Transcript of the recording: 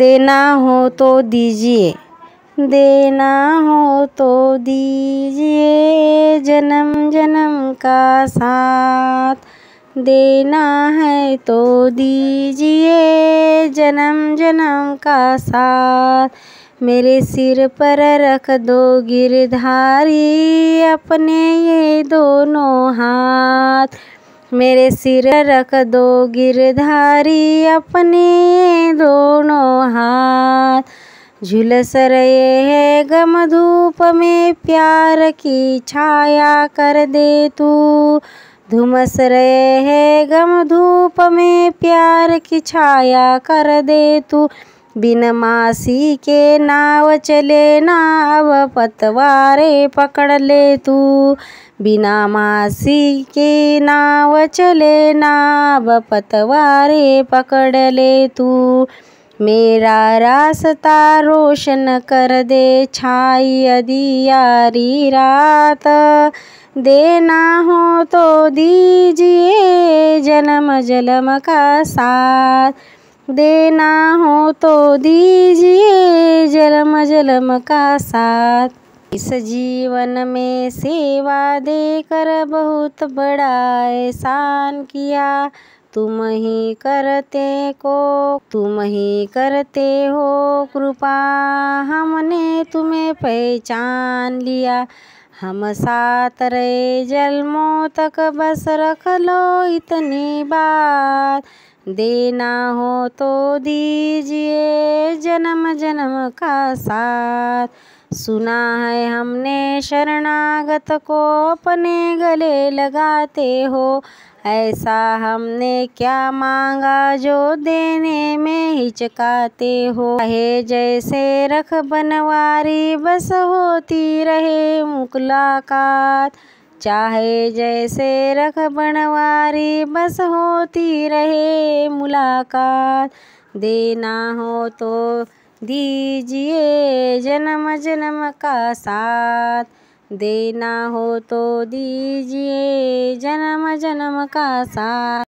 देना हो तो दीजिए देना हो तो दीजिए जन्म जन्म का साथ देना है तो दीजिए जन्म जन्म का साथ मेरे सिर पर रख दो गिरधारी अपने ये दोनों हाथ मेरे सिर रख दो गिरधारी अपने दोनों हाथ झुलस रहे है गम धूप में प्यार की छाया कर दे तू धुमस रहे है गम धूप में प्यार की छाया कर दे तू बिन मासी के नाव चले नाव पतवारे पकड़ ले तू बिना मासी के नाव चले नाव पतवारे पकड़ ले तू मेरा रास्ता रोशन कर दे छाई अदियारी रात देना हो तो दीजिए जन्म जलम का साथ देना हो तो दीजिए जलम जलम का साथ इस जीवन में सेवा देकर बहुत बड़ा एहसान किया तुम ही करते को तुम ही करते हो कृपा हमने तुम्हें पहचान लिया हम साथ रहे जलमो तक बस रख लो इतनी बात देना हो तो दीजिए जन्म जन्म का साथ सुना है हमने शरणागत को अपने गले लगाते हो ऐसा हमने क्या मांगा जो देने में हिचकाते हो है जैसे रख बनवारी बस होती रहे मुकलाकात चाहे जैसे रख बनवारी बस होती रहे मुलाकात देना हो तो दीजिए जन्म जन्म का साथ देना हो तो दीजिए जन्म जन्म का साथ